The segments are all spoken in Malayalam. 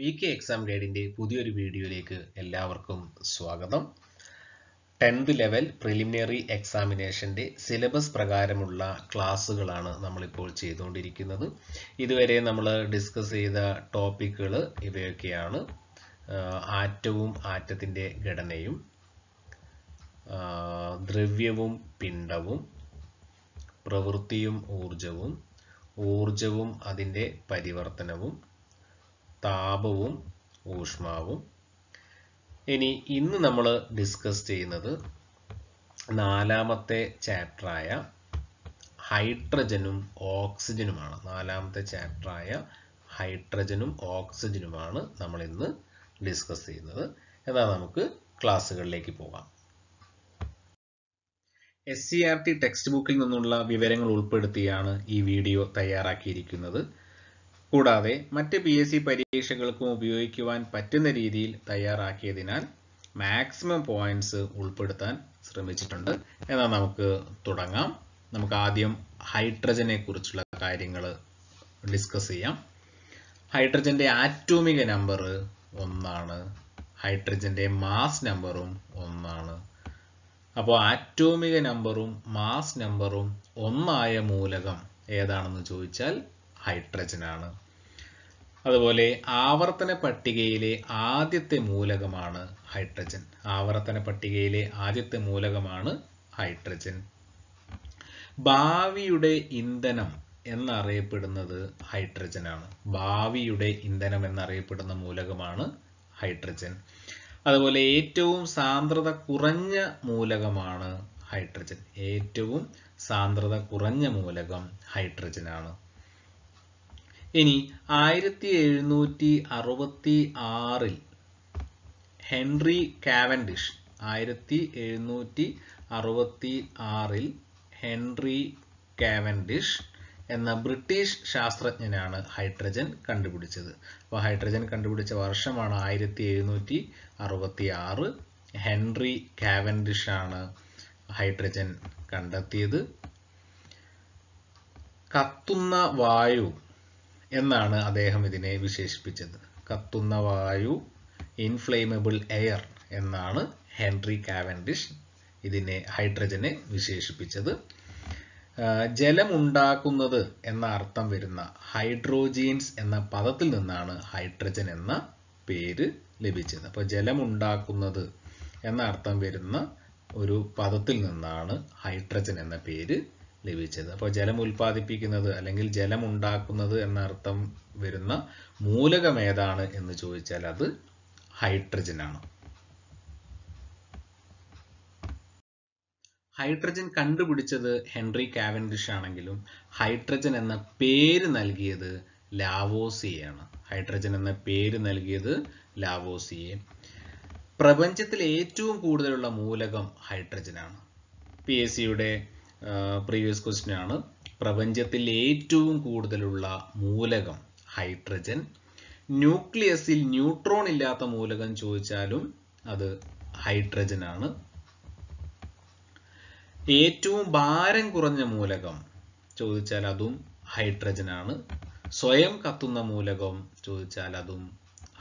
വി കെ എക്സാം ഗൈഡിൻ്റെ പുതിയൊരു വീഡിയോയിലേക്ക് എല്ലാവർക്കും സ്വാഗതം ടെൻത്ത് ലെവൽ പ്രിലിമിനറി എക്സാമിനേഷൻ്റെ സിലബസ് പ്രകാരമുള്ള ക്ലാസ്സുകളാണ് നമ്മളിപ്പോൾ ചെയ്തുകൊണ്ടിരിക്കുന്നത് ഇതുവരെ നമ്മൾ ഡിസ്കസ് ചെയ്ത ടോപ്പിക്കുകൾ ഇവയൊക്കെയാണ് ആറ്റവും ആറ്റത്തിൻ്റെ ഘടനയും ദ്രവ്യവും പിണ്ടവും പ്രവൃത്തിയും ഊർജവും ഊർജവും അതിൻ്റെ പരിവർത്തനവും താപവും ഊഷ്മാവും ഇനി ഇന്ന് നമ്മൾ ഡിസ്കസ് ചെയ്യുന്നത് നാലാമത്തെ ചാപ്റ്ററായ ഹൈഡ്രജനും ഓക്സിജനുമാണ് നാലാമത്തെ ചാപ്റ്ററായ ഹൈഡ്രജനും ഓക്സിജനുമാണ് നമ്മൾ ഇന്ന് ഡിസ്കസ് ചെയ്യുന്നത് എന്നാൽ നമുക്ക് ക്ലാസ്സുകളിലേക്ക് പോകാം S C R T text ബുക്കിൽ നിന്നുള്ള വിവരങ്ങൾ ഉൾപ്പെടുത്തിയാണ് ഈ വീഡിയോ തയ്യാറാക്കിയിരിക്കുന്നത് കൂടാതെ മറ്റ് പി എസ് സി പരീക്ഷകൾക്കും ഉപയോഗിക്കുവാൻ പറ്റുന്ന രീതിയിൽ തയ്യാറാക്കിയതിനാൽ മാക്സിമം പോയിന്റ്സ് ഉൾപ്പെടുത്താൻ ശ്രമിച്ചിട്ടുണ്ട് എന്നാൽ നമുക്ക് തുടങ്ങാം നമുക്ക് ആദ്യം ഹൈഡ്രജനെ കുറിച്ചുള്ള കാര്യങ്ങൾ ഡിസ്കസ് ചെയ്യാം ഹൈഡ്രജന്റെ ആറ്റോമിക നമ്പർ ഒന്നാണ് ഹൈഡ്രജന്റെ മാസ് നമ്പറും ഒന്നാണ് അപ്പോൾ ആറ്റോമിക നമ്പറും മാസ് നമ്പറും ഒന്നായ മൂലകം ഏതാണെന്ന് ചോദിച്ചാൽ ഹൈഡ്രജനാണ് അതുപോലെ ആവർത്തന പട്ടികയിലെ ആദ്യത്തെ മൂലകമാണ് ഹൈഡ്രജൻ ആവർത്തന പട്ടികയിലെ ആദ്യത്തെ മൂലകമാണ് ഹൈഡ്രജൻ ഭാവിയുടെ ഇന്ധനം എന്നറിയപ്പെടുന്നത് ഹൈഡ്രജനാണ് ഭാവിയുടെ ഇന്ധനം എന്നറിയപ്പെടുന്ന മൂലകമാണ് ഹൈഡ്രജൻ അതുപോലെ ഏറ്റവും സാന്ദ്രത കുറഞ്ഞ മൂലകമാണ് ഹൈഡ്രജൻ ഏറ്റവും സാന്ദ്രത കുറഞ്ഞ മൂലകം ഹൈഡ്രജനാണ് ഇനി ആയിരത്തി എഴുന്നൂറ്റി അറുപത്തി ആറിൽ ഹെൻറി കാവൻഡിഷ് ആയിരത്തി എഴുന്നൂറ്റി അറുപത്തി ആറിൽ ഹെൻറി കാവൻഡിഷ് എന്ന ബ്രിട്ടീഷ് ശാസ്ത്രജ്ഞനാണ് ഹൈഡ്രജൻ കണ്ടുപിടിച്ചത് അപ്പോൾ ഹൈഡ്രജൻ കണ്ടുപിടിച്ച വർഷമാണ് ആയിരത്തി എഴുന്നൂറ്റി അറുപത്തി ആറ് ഹെൻറി കാവൻഡിഷ് ആണ് ഹൈഡ്രജൻ കണ്ടെത്തിയത് കത്തുന്ന വായു എന്നാണ് അദ്ദേഹം ഇതിനെ വിശേഷിപ്പിച്ചത് കത്തുന്ന വായു ഇൻഫ്ലെയിമബിൾ എയർ എന്നാണ് ഹെൻറി കാവൻഡിഷ് ഇതിനെ ഹൈഡ്രജനെ വിശേഷിപ്പിച്ചത് ജലമുണ്ടാക്കുന്നത് എന്ന അർത്ഥം വരുന്ന ഹൈഡ്രോജീൻസ് എന്ന പദത്തിൽ നിന്നാണ് ഹൈഡ്രജൻ എന്ന പേര് ലഭിച്ചത് അപ്പോൾ ജലമുണ്ടാക്കുന്നത് എന്ന അർത്ഥം വരുന്ന ഒരു പദത്തിൽ നിന്നാണ് ഹൈഡ്രജൻ എന്ന പേര് ലഭിച്ചത് അപ്പോൾ ജലം ഉൽപ്പാദിപ്പിക്കുന്നത് അല്ലെങ്കിൽ ജലം ഉണ്ടാക്കുന്നത് അർത്ഥം വരുന്ന മൂലകം ഏതാണ് എന്ന് ചോദിച്ചാൽ അത് ഹൈഡ്രജൻ ആണ് ഹൈഡ്രജൻ കണ്ടുപിടിച്ചത് ഹെൻറി കാവൻഡിഷ് ആണെങ്കിലും ഹൈഡ്രജൻ എന്ന പേര് നൽകിയത് ലാവോസിയാണ് ഹൈഡ്രജൻ എന്ന പേര് നൽകിയത് ലാവോസിയെ പ്രപഞ്ചത്തിൽ ഏറ്റവും കൂടുതലുള്ള മൂലകം ഹൈഡ്രജനാണ് പി എസ് സിയുടെ പ്രീവിയസ് ക്വസ്റ്റ്യൻ ആണ് പ്രപഞ്ചത്തിൽ ഏറ്റവും കൂടുതലുള്ള മൂലകം ഹൈഡ്രജൻ ന്യൂക്ലിയസിൽ ന്യൂട്രോൺ ഇല്ലാത്ത മൂലകം ചോദിച്ചാലും അത് ഹൈഡ്രജൻ ആണ് ഏറ്റവും ഭാരം കുറഞ്ഞ മൂലകം ചോദിച്ചാൽ അതും ഹൈഡ്രജൻ ആണ് സ്വയം കത്തുന്ന മൂലകം ചോദിച്ചാൽ അതും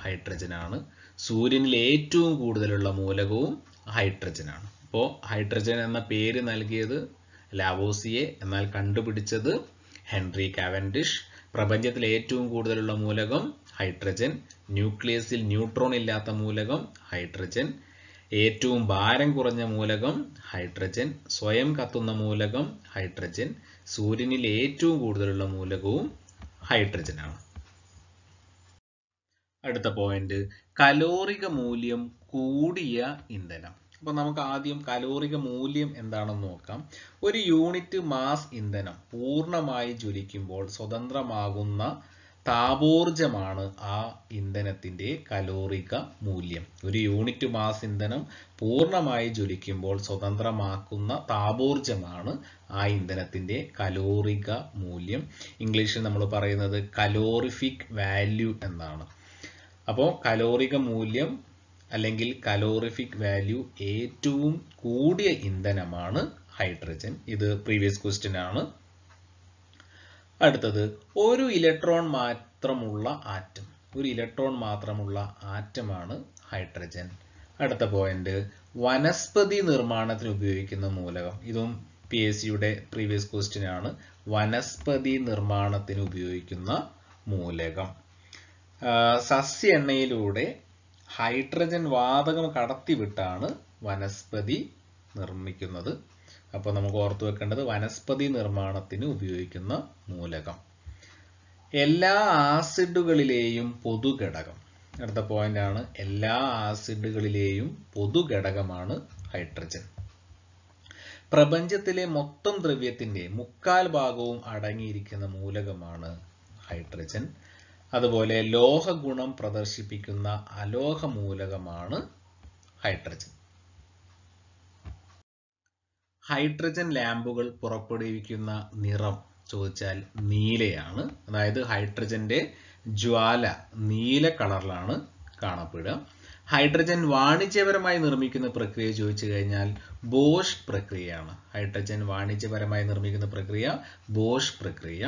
ഹൈഡ്രജൻ ആണ് സൂര്യനിൽ ഏറ്റവും കൂടുതലുള്ള മൂലകവും ഹൈഡ്രജൻ ആണ് അപ്പോൾ ഹൈഡ്രജൻ എന്ന പേര് നൽകിയത് ലാവോസിയെ എന്നാൽ കണ്ടുപിടിച്ചത് ഹെൻറി കാവൻഡിഷ് പ്രപഞ്ചത്തിൽ ഏറ്റവും കൂടുതലുള്ള മൂലകം ഹൈഡ്രജൻ ന്യൂക്ലിയസിൽ ന്യൂട്രോൺ ഇല്ലാത്ത മൂലകം ഹൈഡ്രജൻ ഏറ്റവും ഭാരം കുറഞ്ഞ മൂലകം ഹൈഡ്രജൻ സ്വയം കത്തുന്ന മൂലകം ഹൈഡ്രജൻ സൂര്യനിൽ ഏറ്റവും കൂടുതലുള്ള മൂലകവും ഹൈഡ്രജൻ ആണ് അടുത്ത പോയിന്റ് കലോറിക മൂല്യം കൂടിയ ഇന്ധനം അപ്പോൾ നമുക്ക് ആദ്യം കലോറിക മൂല്യം എന്താണെന്ന് നോക്കാം ഒരു യൂണിറ്റ് മാസ് ഇന്ധനം പൂർണ്ണമായി ജ്വലിക്കുമ്പോൾ സ്വതന്ത്രമാകുന്ന താപോർജമാണ് ആ ഇന്ധനത്തിൻ്റെ കലോറിക മൂല്യം ഒരു യൂണിറ്റ് മാസ് ഇന്ധനം പൂർണ്ണമായി ജ്വലിക്കുമ്പോൾ സ്വതന്ത്രമാക്കുന്ന താപോർജമാണ് ആ ഇന്ധനത്തിൻ്റെ കലോറിക മൂല്യം ഇംഗ്ലീഷിൽ നമ്മൾ പറയുന്നത് കലോറിഫിക് വാല്യൂ എന്നാണ് അപ്പോൾ കലോറിക മൂല്യം അല്ലെങ്കിൽ കലോറിഫിക് വാല്യൂ ഏറ്റവും കൂടിയ ഇന്ധനമാണ് ഹൈഡ്രജൻ ഇത് പ്രീവിയസ് ക്വസ്റ്റ്യൻ ആണ് അടുത്തത് ഒരു ഇലക്ട്രോൺ മാത്രമുള്ള ആറ്റം ഒരു ഇലക്ട്രോൺ മാത്രമുള്ള ആറ്റമാണ് ഹൈഡ്രജൻ അടുത്ത പോയിന്റ് വനസ്പതി നിർമ്മാണത്തിന് ഉപയോഗിക്കുന്ന മൂലകം ഇതും പി എസ് സിയുടെ പ്രീവിയസ് ക്വസ്റ്റ്യൻ ആണ് വനസ്പതി നിർമ്മാണത്തിന് ഉപയോഗിക്കുന്ന മൂലകം സസ്യ എണ്ണയിലൂടെ ഹൈഡ്രജൻ വാതകം കടത്തിവിട്ടാണ് വനസ്പതി നിർമ്മിക്കുന്നത് അപ്പോൾ നമുക്ക് ഓർത്തു വെക്കേണ്ടത് വനസ്പതി നിർമ്മാണത്തിന് ഉപയോഗിക്കുന്ന മൂലകം എല്ലാ ആസിഡുകളിലെയും പൊതുഘടകം അടുത്ത ആണ് എല്ലാ ആസിഡുകളിലെയും പൊതുഘടകമാണ് ഹൈഡ്രജൻ പ്രപഞ്ചത്തിലെ മൊത്തം ദ്രവ്യത്തിന്റെ മുക്കാൽ ഭാഗവും അടങ്ങിയിരിക്കുന്ന മൂലകമാണ് ഹൈഡ്രജൻ അതുപോലെ ലോഹഗുണം പ്രദർശിപ്പിക്കുന്ന അലോഹ മൂലകമാണ് ഹൈഡ്രജൻ ഹൈഡ്രജൻ ലാമ്പുകൾ പുറപ്പെടുവിക്കുന്ന നിറം ചോദിച്ചാൽ നീലയാണ് അതായത് ഹൈഡ്രജന്റെ ജ്വാല നീല കളറിലാണ് കാണപ്പെടുക ഹൈഡ്രജൻ വാണിജ്യപരമായി നിർമ്മിക്കുന്ന പ്രക്രിയ ചോദിച്ചു കഴിഞ്ഞാൽ ബോഷ് പ്രക്രിയയാണ് ഹൈഡ്രജൻ വാണിജ്യപരമായി നിർമ്മിക്കുന്ന പ്രക്രിയ ബോഷ് പ്രക്രിയ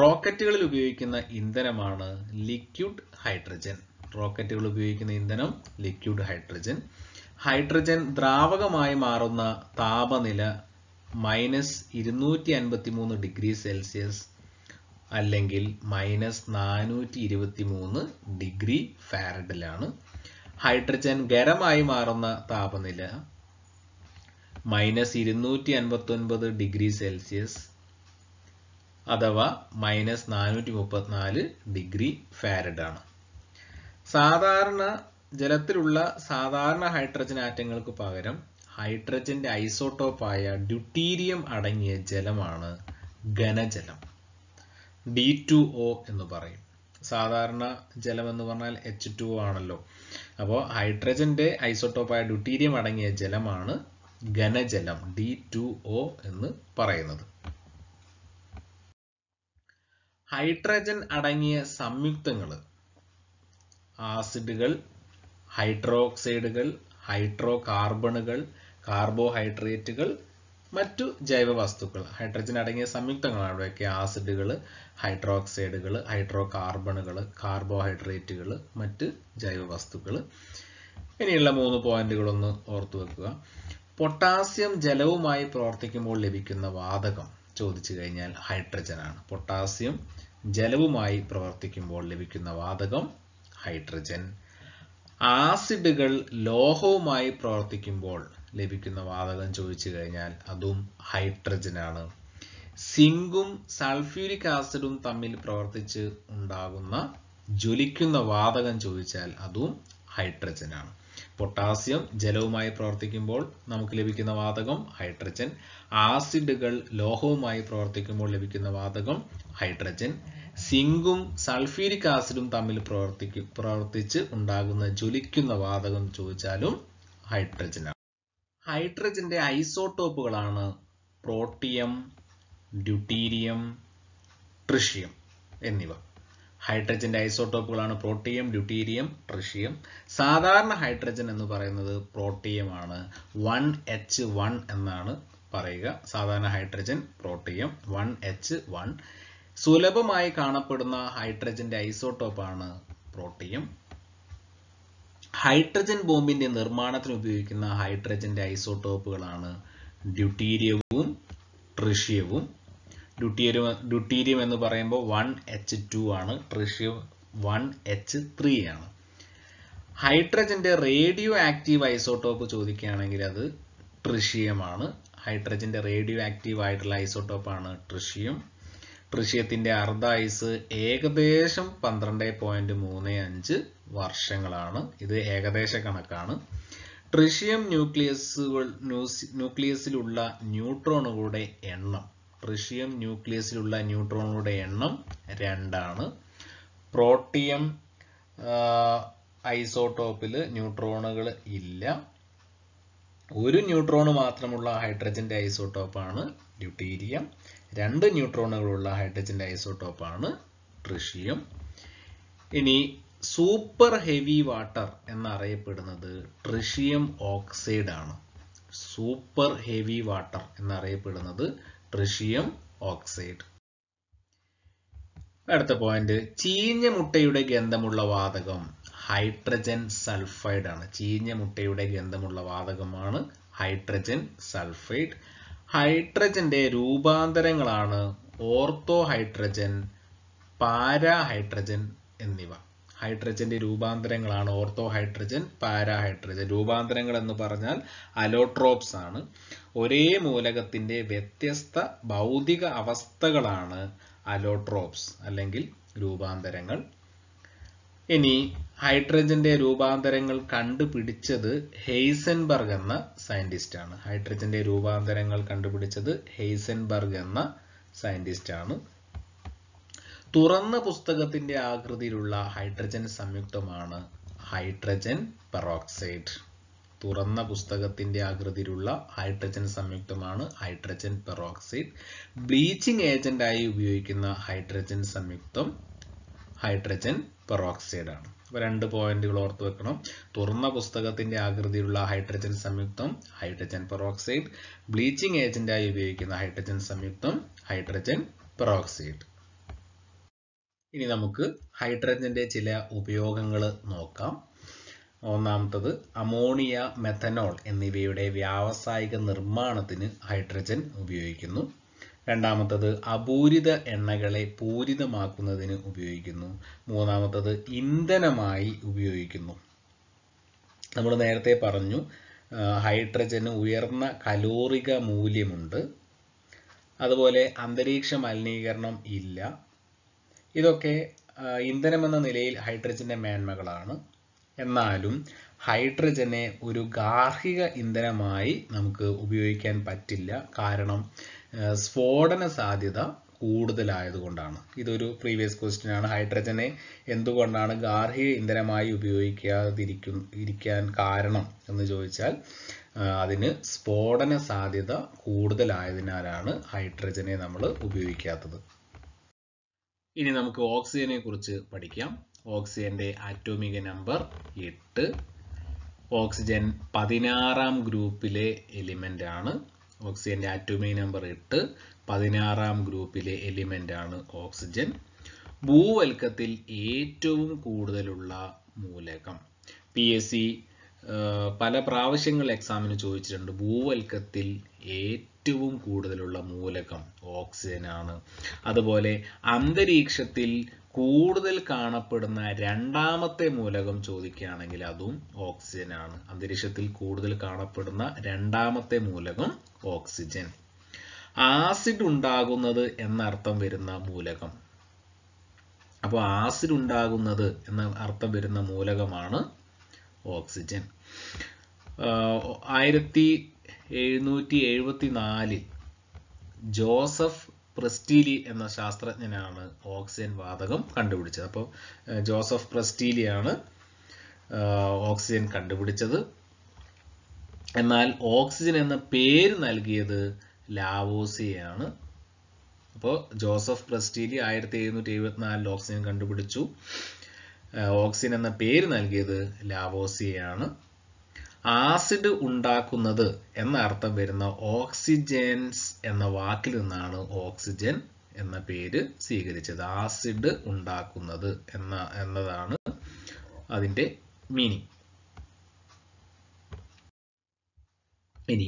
റോക്കറ്റുകളിൽ ഉപയോഗിക്കുന്ന ഇന്ധനമാണ് ലിക്വിഡ് ഹൈഡ്രജൻ റോക്കറ്റുകൾ ഉപയോഗിക്കുന്ന ഇന്ധനം ലിക്വിഡ് ഹൈഡ്രജൻ ഹൈഡ്രജൻ ദ്രാവകമായി മാറുന്ന താപനില മൈനസ് ഇരുന്നൂറ്റി അൻപത്തി മൂന്ന് ഡിഗ്രി സെൽഷ്യസ് അല്ലെങ്കിൽ മൈനസ് നാനൂറ്റി ഇരുപത്തി മൂന്ന് ഡിഗ്രി ഫാരഡിലാണ് ഹൈഡ്രജൻ ഖരമായി മാറുന്ന താപനില മൈനസ് ഇരുന്നൂറ്റി അൻപത്തി ഒൻപത് ഡിഗ്രി സെൽഷ്യസ് അഥവാ മൈനസ് നാനൂറ്റി മുപ്പത്തിനാല് ഡിഗ്രി ഫാരഡ് ആണ് സാധാരണ ജലത്തിലുള്ള സാധാരണ ഹൈഡ്രജൻ ആറ്റങ്ങൾക്ക് പകരം ഹൈഡ്രജന്റെ ഐസോട്ടോപ്പായ ഡ്യൂട്ടീരിയം അടങ്ങിയ ജലമാണ് ഘനജലം ഡി ടു ഒ എന്ന് പറയും സാധാരണ ജലം എന്ന് പറഞ്ഞാൽ എച്ച് ടു ആണല്ലോ അപ്പോൾ ഹൈഡ്രജന്റെ ഐസോട്ടോപ്പായ ഡ്യൂട്ടീരിയം അടങ്ങിയ ജലമാണ് ഘനജലം ഡി ടു ഒ എന്ന് പറയുന്നത് ഹൈഡ്രജൻ അടങ്ങിയ സംയുക്തങ്ങൾ ആസിഡുകൾ ഹൈഡ്രോക്സൈഡുകൾ ഹൈഡ്രോ കാർബണുകൾ കാർബോഹൈഡ്രേറ്റുകൾ മറ്റു ജൈവവസ്തുക്കൾ ഹൈഡ്രജൻ അടങ്ങിയ സംയുക്തങ്ങളാണ് അവിടെയൊക്കെ ആസിഡുകൾ ഹൈഡ്രോക്സൈഡുകൾ ഹൈഡ്രോ കാർബണുകൾ കാർബോഹൈഡ്രേറ്റുകൾ മറ്റ് ജൈവവസ്തുക്കൾ ഇനിയുള്ള മൂന്ന് പോയിന്റുകളൊന്ന് ഓർത്തു വെക്കുക പൊട്ടാസ്യം ജലവുമായി പ്രവർത്തിക്കുമ്പോൾ ലഭിക്കുന്ന വാതകം ചോദിച്ചു കഴിഞ്ഞാൽ ഹൈഡ്രജനാണ് പൊട്ടാസ്യം ജലവുമായി പ്രവർത്തിക്കുമ്പോൾ ലഭിക്കുന്ന വാതകം ഹൈഡ്രജൻ ആസിഡുകൾ ലോഹവുമായി പ്രവർത്തിക്കുമ്പോൾ ലഭിക്കുന്ന വാതകം ചോദിച്ചു കഴിഞ്ഞാൽ അതും ഹൈഡ്രജനാണ് സിങ്കും സൾഫ്യൂരിക് ആസിഡും തമ്മിൽ പ്രവർത്തിച്ച് ഉണ്ടാകുന്ന ജ്വലിക്കുന്ന വാതകം ചോദിച്ചാൽ അതും ഹൈഡ്രജനാണ് പൊട്ടാസ്യം ജലവുമായി പ്രവർത്തിക്കുമ്പോൾ നമുക്ക് ലഭിക്കുന്ന വാതകം ഹൈഡ്രജൻ ആസിഡുകൾ ലോഹവുമായി പ്രവർത്തിക്കുമ്പോൾ ലഭിക്കുന്ന വാതകം ഹൈഡ്രജൻ സിങ്കും സൾഫ്യൂരിക് ആസിഡും തമ്മിൽ പ്രവർത്തിക്കു പ്രവർത്തിച്ച് ഉണ്ടാകുന്ന ജ്വലിക്കുന്ന വാതകം ചോദിച്ചാലും ഹൈഡ്രജനാണ് ഹൈഡ്രജന്റെ ഐസോട്ടോപ്പുകളാണ് പ്രോട്ടിയം ഡ്യൂട്ടീരിയം ട്രിഷ്യം എന്നിവ ഹൈഡ്രജന്റെ ഐസോട്ടോപ്പുകളാണ് പ്രോട്ടിയം ഡ്യൂട്ടീരിയം ട്രിഷിയം സാധാരണ ഹൈഡ്രജൻ എന്ന് പറയുന്നത് പ്രോട്ടിയമാണ് വൺ എച്ച് വൺ എന്നാണ് പറയുക സാധാരണ hydrogen protium one H one സുലഭമായി കാണപ്പെടുന്ന ഹൈഡ്രജന്റെ ഐസോട്ടോപ്പാണ് പ്രോട്ടിയം ഹൈഡ്രജൻ ബോംബിന്റെ നിർമ്മാണത്തിന് ഉപയോഗിക്കുന്ന ഹൈഡ്രജന്റെ ഐസോട്ടോപ്പുകളാണ് ഡ്യൂട്ടീരിയവും ട്രിഷ്യവും ഡ്യൂട്ടീരിയം ഡ്യൂട്ടീരിയം എന്ന് പറയുമ്പോൾ വൺ എച്ച് ടു ആണ് ട്രിഷ്യം വൺ എച്ച് ത്രീ ആണ് ഹൈഡ്രജൻ്റെ റേഡിയോ ആക്റ്റീവ് ഐസോട്ടോപ്പ് ചോദിക്കുകയാണെങ്കിൽ അത് ട്രിഷ്യമാണ് ഹൈഡ്രജൻ്റെ റേഡിയോ ആക്റ്റീവ് ആയിട്ടുള്ള ഐസോട്ടോപ്പാണ് ട്രിഷിയം ട്രിഷ്യത്തിൻ്റെ അർദ്ധായുസ് ഏകദേശം പന്ത്രണ്ട് പോയിന്റ് മൂന്ന് അഞ്ച് വർഷങ്ങളാണ് ഇത് ഏകദേശ കണക്കാണ് ട്രിഷ്യം ന്യൂക്ലിയസുകൾ ന്യൂക്ലിയസിലുള്ള ന്യൂട്രോണുകളുടെ എണ്ണം ട്രിഷിയം ന്യൂക്ലിയസിലുള്ള ന്യൂട്രോണുകളുടെ എണ്ണം രണ്ടാണ് പ്രോട്ടിയം ഐസോട്ടോപ്പിൽ ന്യൂട്രോണുകൾ ഇല്ല ഒരു ന്യൂട്രോൺ മാത്രമുള്ള ഹൈഡ്രജൻ്റെ ഐസോട്ടോപ്പാണ് ഡ്യൂട്ടീരിയം രണ്ട് ന്യൂട്രോണുകളുള്ള ഹൈഡ്രജൻ്റെ ഐസോട്ടോപ്പാണ് ട്രിഷിയം ഇനി സൂപ്പർ ഹെവി വാട്ടർ എന്നറിയപ്പെടുന്നത് ട്രിഷിയം ഓക്സൈഡ് ആണ് സൂപ്പർ ഹെവി വാട്ടർ എന്നറിയപ്പെടുന്നത് ട്രിഷിയം ഓക്സൈഡ് അടുത്ത പോയിന്റ് ചീഞ്ഞ മുട്ടയുടെ ഗന്ധമുള്ള വാതകം ഹൈഡ്രജൻ സൾഫൈഡ് ആണ് ചീഞ്ഞ മുട്ടയുടെ ഗന്ധമുള്ള വാതകമാണ് ഹൈഡ്രജൻ സൾഫൈഡ് ഹൈഡ്രജന്റെ രൂപാന്തരങ്ങളാണ് ഓർത്തോ ഹൈഡ്രജൻ പാരാ ഹൈഡ്രജൻ എന്നിവ ഹൈഡ്രജന്റെ രൂപാന്തരങ്ങളാണ് ഓർത്തോ ഹൈഡ്രജൻ പാരാ ഹൈഡ്രജൻ രൂപാന്തരങ്ങൾ എന്ന് പറഞ്ഞാൽ അലോട്രോപ്സ് ആണ് ഒരേ മൂലകത്തിൻ്റെ വ്യത്യസ്ത ഭൗതിക അവസ്ഥകളാണ് അലോട്രോപ്സ് അല്ലെങ്കിൽ രൂപാന്തരങ്ങൾ ഇനി ഹൈഡ്രജന്റെ രൂപാന്തരങ്ങൾ കണ്ടുപിടിച്ചത് ഹെയ്സൻബർഗ് എന്ന സയന്റിസ്റ്റ് ആണ് ഹൈഡ്രജന്റെ രൂപാന്തരങ്ങൾ കണ്ടുപിടിച്ചത് ഹെയ്സൻബർഗ് എന്ന സയന്റിസ്റ്റ് ആണ് തുറന്ന പുസ്തകത്തിന്റെ ആകൃതിയിലുള്ള ഹൈഡ്രജൻ സംയുക്തമാണ് ഹൈഡ്രജൻ പെറോക്സൈഡ് തുറന്ന പുസ്തകത്തിന്റെ ആകൃതിയിലുള്ള ഹൈഡ്രജൻ സംയുക്തമാണ് ഹൈഡ്രജൻ പെറോക്സൈഡ് ബ്ലീച്ചിങ് ഏജന്റായി ഉപയോഗിക്കുന്ന ഹൈഡ്രജൻ സംയുക്തം ഹൈഡ്രജൻ പെറോക്സൈഡ് ആണ് അപ്പൊ രണ്ട് പോയിന്റുകൾ ഓർത്ത് വെക്കണം തുറന്ന പുസ്തകത്തിന്റെ ആകൃതിയിലുള്ള ഹൈഡ്രജൻ സംയുക്തം ഹൈഡ്രജൻ പെറോക്സൈഡ് ബ്ലീച്ചിങ് ഏജന്റായി ഉപയോഗിക്കുന്ന ഹൈഡ്രജൻ സംയുക്തം ഹൈഡ്രജൻ പെറോക്സൈഡ് ഇനി നമുക്ക് ഹൈഡ്രജന്റെ ചില ഉപയോഗങ്ങൾ നോക്കാം മൂന്നാമത്തത് അമോണിയ മെത്തനോൾ എന്നിവയുടെ വ്യാവസായിക നിർമ്മാണത്തിന് ഹൈഡ്രജൻ ഉപയോഗിക്കുന്നു രണ്ടാമത്തത് അപൂരിത എണ്ണകളെ പൂരിതമാക്കുന്നതിന് ഉപയോഗിക്കുന്നു മൂന്നാമത്തത് ഇന്ധനമായി ഉപയോഗിക്കുന്നു നമ്മൾ നേരത്തെ പറഞ്ഞു ഹൈഡ്രജന് ഉയർന്ന കലോറിക മൂല്യമുണ്ട് അതുപോലെ അന്തരീക്ഷ മലിനീകരണം ഇല്ല ഇതൊക്കെ ഇന്ധനമെന്ന നിലയിൽ ഹൈഡ്രജൻ്റെ മേന്മകളാണ് എന്നാലും ഹൈഡ്രജനെ ഒരു ഗാർഹിക ഇന്ധനമായി നമുക്ക് ഉപയോഗിക്കാൻ പറ്റില്ല കാരണം സ്ഫോടന സാധ്യത കൂടുതലായതുകൊണ്ടാണ് ഇതൊരു പ്രീവിയസ് ക്വസ്റ്റ്യൻ ആണ് ഹൈഡ്രജനെ എന്തുകൊണ്ടാണ് ഗാർഹിക ഇന്ധനമായി ഉപയോഗിക്കാതിരിക്കും ഇരിക്കാൻ കാരണം എന്ന് ചോദിച്ചാൽ അതിന് സ്ഫോടന സാധ്യത കൂടുതലായതിനാലാണ് ഹൈഡ്രജനെ നമ്മൾ ഉപയോഗിക്കാത്തത് ഇനി നമുക്ക് ഓക്സിജനെ കുറിച്ച് പഠിക്കാം ഓക്സിജന്റെ ആറ്റോമിക നമ്പർ എട്ട് ഓക്സിജൻ പതിനാറാം ഗ്രൂപ്പിലെ എലിമെന്റ് ആണ് ഓക്സിജന്റെ ആറ്റോമിക നമ്പർ എട്ട് പതിനാറാം ഗ്രൂപ്പിലെ എലിമെന്റ് ആണ് ഓക്സിജൻ ഭൂവൽക്കത്തിൽ ഏറ്റവും കൂടുതലുള്ള മൂലകം പി എസ് സി പല പ്രാവശ്യങ്ങൾ എക്സാമിന് ചോദിച്ചിട്ടുണ്ട് ഭൂവൽക്കത്തിൽ ഏറ്റവും കൂടുതലുള്ള മൂലകം ഓക്സിജനാണ് അതുപോലെ അന്തരീക്ഷത്തിൽ കൂടുതൽ കാണപ്പെടുന്ന രണ്ടാമത്തെ മൂലകം ചോദിക്കുകയാണെങ്കിൽ അതും ഓക്സിജൻ ആണ് അന്തരീക്ഷത്തിൽ കൂടുതൽ കാണപ്പെടുന്ന രണ്ടാമത്തെ മൂലകം ഓക്സിജൻ ആസിഡ് ഉണ്ടാകുന്നത് എന്നർത്ഥം വരുന്ന മൂലകം അപ്പോൾ ആസിഡ് ഉണ്ടാകുന്നത് എന്ന അർത്ഥം വരുന്ന മൂലകമാണ് ഓക്സിജൻ ആയിരത്തി എഴുന്നൂറ്റി എഴുപത്തി നാലിൽ ജോസഫ് പ്രസ്റ്റീലി എന്ന ശാസ്ത്രജ്ഞനാണ് ഓക്സിജൻ വാതകം കണ്ടുപിടിച്ചത് അപ്പോൾ ജോസഫ് പ്രസ്റ്റീലിയാണ് ഓക്സിജൻ കണ്ടുപിടിച്ചത് എന്നാൽ ഓക്സിജൻ എന്ന പേര് നൽകിയത് ലാവോസിയാണ് അപ്പോൾ ജോസഫ് പ്രസ്റ്റീലി ആയിരത്തി എഴുന്നൂറ്റി എഴുപത്തിനാലിൽ ഓക്സിജൻ കണ്ടുപിടിച്ചു ഓക്സിജൻ എന്ന പേര് നൽകിയത് ലാവോസിയാണ് ആസിഡ് ഉണ്ടാക്കുന്നത് എന്ന അർത്ഥം വരുന്ന ഓക്സിജൻസ് എന്ന വാക്കിൽ നിന്നാണ് ഓക്സിജൻ എന്ന പേര് സ്വീകരിച്ചത് ആസിഡ് ഉണ്ടാക്കുന്നത് എന്ന എന്നതാണ് അതിൻ്റെ മീനിങ് ഇനി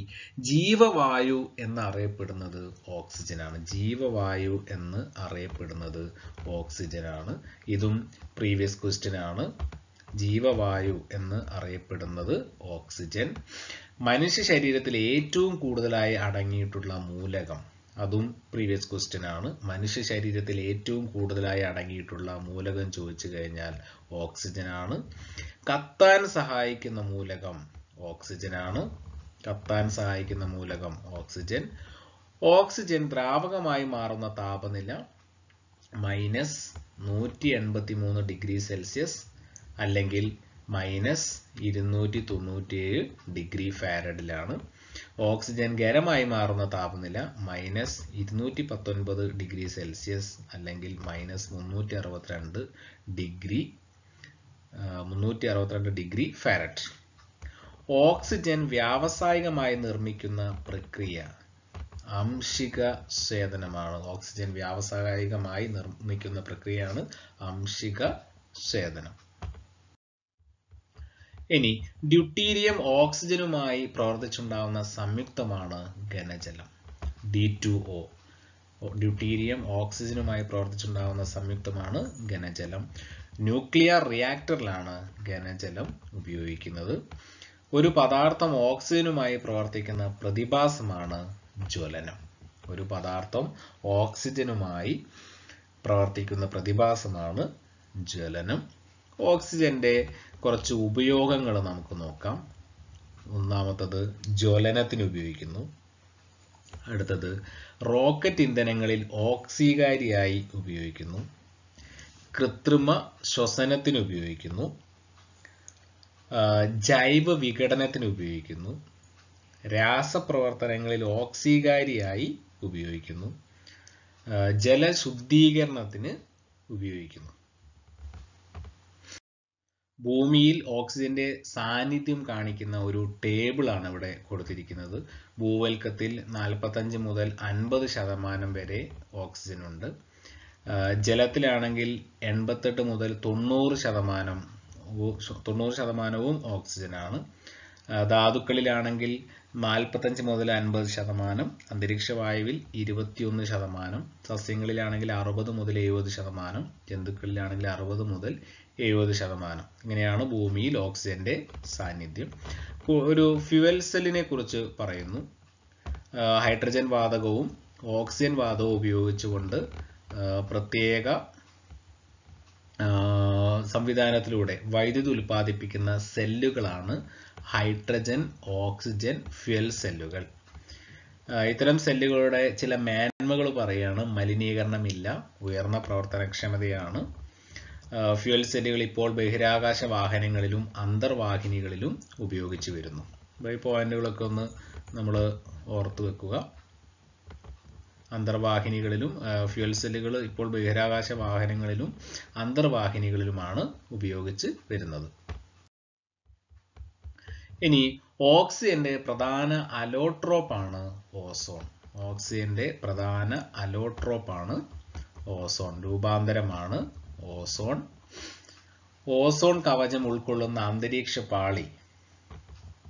ജീവവായു എന്ന് ഓക്സിജനാണ് ജീവവായു എന്ന് അറിയപ്പെടുന്നത് ഓക്സിജനാണ് ഇതും പ്രീവിയസ് ക്വസ്റ്റ്യൻ ആണ് ജീവവായു എന്ന് അറിയപ്പെടുന്നത് ഓക്സിജൻ മനുഷ്യ ശരീരത്തിൽ ഏറ്റവും കൂടുതലായി അടങ്ങിയിട്ടുള്ള മൂലകം അതും പ്രീവിയസ് ക്വസ്റ്റ്യൻ ആണ് മനുഷ്യ ശരീരത്തിൽ ഏറ്റവും കൂടുതലായി അടങ്ങിയിട്ടുള്ള മൂലകം ചോദിച്ചു കഴിഞ്ഞാൽ ഓക്സിജൻ ആണ് കത്താൻ സഹായിക്കുന്ന മൂലകം ഓക്സിജൻ ആണ് കത്താൻ സഹായിക്കുന്ന മൂലകം ഓക്സിജൻ ഓക്സിജൻ ദ്രാവകമായി മാറുന്ന താപനില മൈനസ് നൂറ്റി എൺപത്തി മൂന്ന് ഡിഗ്രി സെൽഷ്യസ് അല്ലെങ്കിൽ മൈനസ് ഇരുന്നൂറ്റി തൊണ്ണൂറ്റിയേഴ് ഡിഗ്രി ഫാരഡിലാണ് ഓക്സിജൻ ഖരമായി മാറുന്ന താപനില മൈനസ് ഇരുന്നൂറ്റി പത്തൊൻപത് ഡിഗ്രി സെൽഷ്യസ് അല്ലെങ്കിൽ മൈനസ് മുന്നൂറ്റി അറുപത്തിരണ്ട് ഡിഗ്രി മുന്നൂറ്റി അറുപത്തിരണ്ട് ഡിഗ്രി ഫാരറ്റ് ഓക്സിജൻ വ്യാവസായികമായി നിർമ്മിക്കുന്ന പ്രക്രിയ ആംശിക സ്വേദനമാണ് ഓക്സിജൻ വ്യാവസായികമായി നിർമ്മിക്കുന്ന പ്രക്രിയയാണ് ആംശിക സ്വേദനം ഇനി ഡ്യൂട്ടീരിയം ഓക്സിജനുമായി പ്രവർത്തിച്ചുണ്ടാവുന്ന സംയുക്തമാണ് ഘനജലം ഡി ടു ഒ ഡ്യൂട്ടീരിയം ഓക്സിജനുമായി പ്രവർത്തിച്ചുണ്ടാവുന്ന സംയുക്തമാണ് ഘനജലം ന്യൂക്ലിയർ റിയാക്ടറിലാണ് ഘനജലം ഉപയോഗിക്കുന്നത് ഒരു പദാർത്ഥം ഓക്സിജനുമായി പ്രവർത്തിക്കുന്ന പ്രതിഭാസമാണ് ജ്വലനം ഒരു പദാർത്ഥം ഓക്സിജനുമായി പ്രവർത്തിക്കുന്ന പ്രതിഭാസമാണ് ജ്വലനം ഓക്സിജന്റെ കുറച്ച് ഉപയോഗങ്ങൾ നമുക്ക് നോക്കാം ഒന്നാമത്തത് ജ്വലനത്തിന് ഉപയോഗിക്കുന്നു അടുത്തത് റോക്കറ്റ് ഇന്ധനങ്ങളിൽ ഓക്സികാരിയായി ഉപയോഗിക്കുന്നു കൃത്രിമ ശ്വസനത്തിന് ഉപയോഗിക്കുന്നു ജൈവ വിഘടനത്തിന് ഉപയോഗിക്കുന്നു രാസപ്രവർത്തനങ്ങളിൽ ഓക്സികാരിയായി ഉപയോഗിക്കുന്നു ജലശുദ്ധീകരണത്തിന് ഉപയോഗിക്കുന്നു ഭൂമിയിൽ ഓക്സിജന്റെ സാന്നിധ്യം കാണിക്കുന്ന ഒരു ടേബിൾ ആണ് ഇവിടെ കൊടുത്തിരിക്കുന്നത് ഭൂവൽക്കത്തിൽ നാൽപ്പത്തഞ്ച് മുതൽ അൻപത് ശതമാനം വരെ ഓക്സിജൻ ഉണ്ട് ജലത്തിലാണെങ്കിൽ എൺപത്തെട്ട് മുതൽ തൊണ്ണൂറ് ശതമാനം തൊണ്ണൂറ് ശതമാനവും ഓക്സിജനാണ് ധാതുക്കളിലാണെങ്കിൽ നാൽപ്പത്തഞ്ച് മുതൽ അൻപത് ശതമാനം അന്തരീക്ഷ വായുവിൽ ഇരുപത്തിയൊന്ന് ശതമാനം സസ്യങ്ങളിലാണെങ്കിൽ അറുപത് മുതൽ എഴുപത് ശതമാനം ജന്തുക്കളിലാണെങ്കിൽ അറുപത് മുതൽ എഴുപത് ശതമാനം ഇങ്ങനെയാണ് ഭൂമിയിൽ ഓക്സിജന്റെ സാന്നിധ്യം ഒരു ഫ്യുവൽ സെല്ലിനെ കുറിച്ച് പറയുന്നു ഹൈഡ്രജൻ വാതകവും ഓക്സിജൻ വാതകവും ഉപയോഗിച്ചുകൊണ്ട് പ്രത്യേക സംവിധാനത്തിലൂടെ വൈദ്യുതി ഉൽപ്പാദിപ്പിക്കുന്ന സെല്ലുകളാണ് ഹൈഡ്രജൻ ഓക്സിജൻ ഫ്യുവൽ സെല്ലുകൾ ഇത്തരം സെല്ലുകളുടെ ചില മേന്മകൾ പറയുകയാണ് മലിനീകരണമില്ല ഉയർന്ന പ്രവർത്തനക്ഷമതയാണ് ഫ്യുവൽ സെല്ലുകൾ ഇപ്പോൾ ബഹിരാകാശ വാഹനങ്ങളിലും അന്തർവാഹിനികളിലും ഉപയോഗിച്ചു വരുന്നു ബൈ ഈ പോയിന്റുകളൊക്കെ ഒന്ന് നമ്മൾ ഓർത്തു വെക്കുക അന്തർവാഹിനികളിലും ഫ്യുവൽ സെല്ലുകൾ ഇപ്പോൾ ബഹിരാകാശ വാഹനങ്ങളിലും അന്തർവാഹിനികളിലുമാണ് ഉപയോഗിച്ച് വരുന്നത് ഇനി ഓക്സിജന്റെ പ്രധാന അലോട്രോപ്പാണ് ഓസോൺ ഓക്സിജന്റെ പ്രധാന അലോട്രോപ്പാണ് ഓസോൺ രൂപാന്തരമാണ് ഓസോൺ ഓസോൺ കവചം ഉൾക്കൊള്ളുന്ന അന്തരീക്ഷ പാളി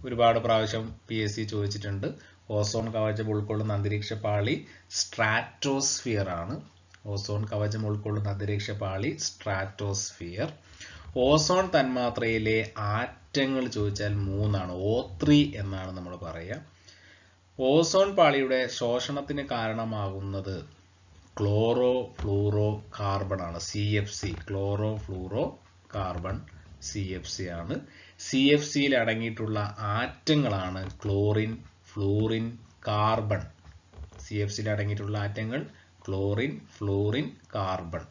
ഒരുപാട് പ്രാവശ്യം പി എസ് സി ചോദിച്ചിട്ടുണ്ട് ഓസോൺ കവചം ഉൾക്കൊള്ളുന്ന അന്തരീക്ഷ പാളി സ്ട്രാറ്റോസ്ഫിയർ ആണ് ഓസോൺ കവചം ഉൾക്കൊള്ളുന്ന അന്തരീക്ഷ പാളി സ്ട്രാറ്റോസ്ഫിയർ ഓസോൺ തന്മാത്രയിലെ ആറ്റങ്ങൾ ചോദിച്ചാൽ മൂന്നാണ് ഓ ത്രീ എന്നാണ് നമ്മൾ പറയുക ഓസോൺ പാളിയുടെ ശോഷണത്തിന് കാരണമാകുന്നത് ക്ലോറോ ഫ്ലൂറോ കാർബൺ ആണ് C F C chloro fluoro carbon C F C ആണ് സി എഫ് സിയിൽ അടങ്ങിയിട്ടുള്ള ആറ്റങ്ങളാണ് chlorine fluorine carbon C F സിയിൽ അടങ്ങിയിട്ടുള്ള ആറ്റങ്ങൾ ക്ലോറിൻ ഫ്ലൂറിൻ കാർബൺ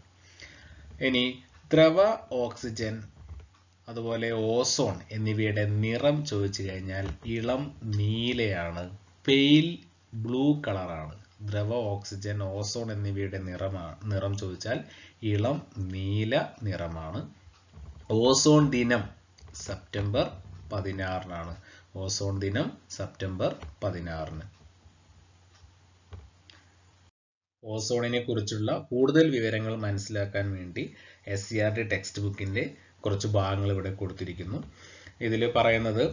ഇനി ദ്രവ ഓക്സിജൻ അതുപോലെ ഓസോൺ എന്നിവയുടെ നിറം ചോദിച്ചു കഴിഞ്ഞാൽ ഇളം നീലയാണ് പെയിൽ ബ്ലൂ കളറാണ് ദ്രവ ഓക്സിജൻ ഓസോൺ എന്നിവയുടെ നിറമാണ് നിറം ചോദിച്ചാൽ ഇളം നീല നിറമാണ് ഓസോൺ ദിനം സെപ്റ്റംബർ പതിനാറിനാണ് ഓസോൺ ദിനം സെപ്റ്റംബർ പതിനാറിന് ഓസോണിനെ കുറിച്ചുള്ള കൂടുതൽ വിവരങ്ങൾ മനസ്സിലാക്കാൻ വേണ്ടി S C R T text ബുക്കിൻ്റെ കുറച്ച് ഭാഗങ്ങൾ ഇവിടെ കൊടുത്തിരിക്കുന്നു ഇതിൽ പറയുന്നത്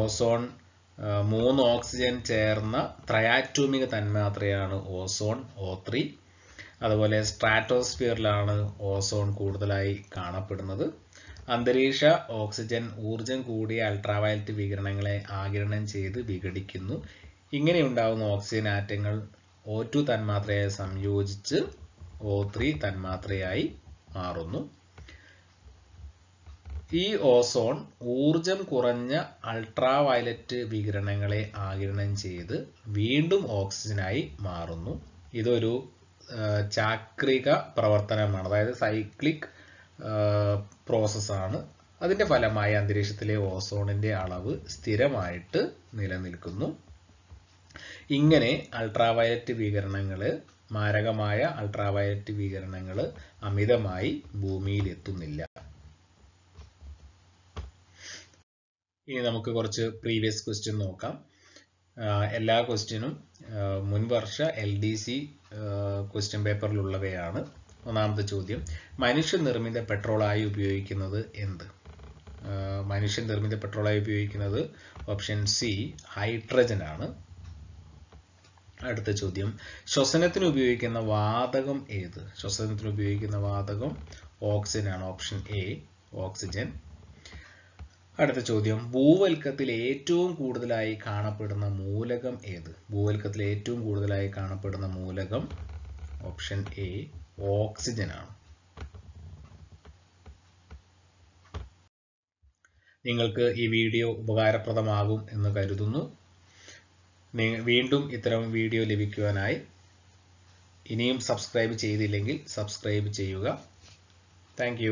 ഓസോൺ മൂന്ന് ഓക്സിജൻ ചേർന്ന ത്രയാറ്റോമിക തന്മാത്രയാണ് ഓസോൺ ഓ ത്രീ അതുപോലെ സ്ട്രാറ്റോസ്ഫിയറിലാണ് ഓസോൺ കൂടുതലായി കാണപ്പെടുന്നത് അന്തരീക്ഷ ഓക്സിജൻ ഊർജം കൂടിയ അൾട്രാവയലറ്റ് വികിരണങ്ങളെ ആകിരണം ചെയ്ത് വിഘടിക്കുന്നു ഇങ്ങനെ ഉണ്ടാകുന്ന ഓക്സിജൻ ആറ്റങ്ങൾ ഒ ടു തന്മാത്രയെ സംയോജിച്ച് ഓ ത്രീ തന്മാത്രയായി മാറുന്നു ഈ ഓസോൺ ഊർജം കുറഞ്ഞ അൾട്രാവയലറ്റ് വികിരണങ്ങളെ ആകിരണം ചെയ്ത് വീണ്ടും ഓക്സിജനായി മാറുന്നു ഇതൊരു ചാക്രിക പ്രവർത്തനമാണ് അതായത് സൈക്ലിക് പ്രോസസ്സാണ് അതിൻ്റെ ഫലമായി അന്തരീക്ഷത്തിലെ ഓസോണിൻ്റെ അളവ് സ്ഥിരമായിട്ട് നിലനിൽക്കുന്നു ഇങ്ങനെ അൾട്രാവയലറ്റ് വികിരണങ്ങൾ മാരകമായ അൾട്രാവയലറ്റ് വികിരണങ്ങൾ അമിതമായി ഭൂമിയിൽ എത്തുന്നില്ല ഇനി നമുക്ക് കുറച്ച് പ്രീവിയസ് ക്വസ്റ്റ്യൻ നോക്കാം എല്ലാ ക്വസ്റ്റ്യനും മുൻവർഷ എൽ ഡി സി ക്വസ്റ്റ്യൻ പേപ്പറിലുള്ളവയാണ് ഒന്നാമത്തെ ചോദ്യം മനുഷ്യ നിർമ്മിത പെട്രോളായി ഉപയോഗിക്കുന്നത് എന്ത് മനുഷ്യ നിർമ്മിത പെട്രോളായി ഉപയോഗിക്കുന്നത് ഓപ്ഷൻ സി ഹൈഡ്രജൻ ആണ് അടുത്ത ചോദ്യം ശ്വസനത്തിന് ഉപയോഗിക്കുന്ന വാതകം ഏത് ശ്വസനത്തിന് ഉപയോഗിക്കുന്ന വാതകം ഓക്സിജൻ ആണ് ഓപ്ഷൻ എ ഓക്സിജൻ അടുത്ത ചോദ്യം ഭൂവൽക്കത്തിൽ ഏറ്റവും കൂടുതലായി കാണപ്പെടുന്ന മൂലകം ഏത് ഭൂവൽക്കത്തിൽ ഏറ്റവും കൂടുതലായി കാണപ്പെടുന്ന മൂലകം ഓപ്ഷൻ എ ഓക്സിജൻ ആണ് നിങ്ങൾക്ക് ഈ വീഡിയോ ഉപകാരപ്രദമാകും എന്ന് കരുതുന്നു വീണ്ടും ഇത്തരം വീഡിയോ ലഭിക്കുവാനായി ഇനിയും സബ്സ്ക്രൈബ് ചെയ്തില്ലെങ്കിൽ സബ്സ്ക്രൈബ് ചെയ്യുക താങ്ക്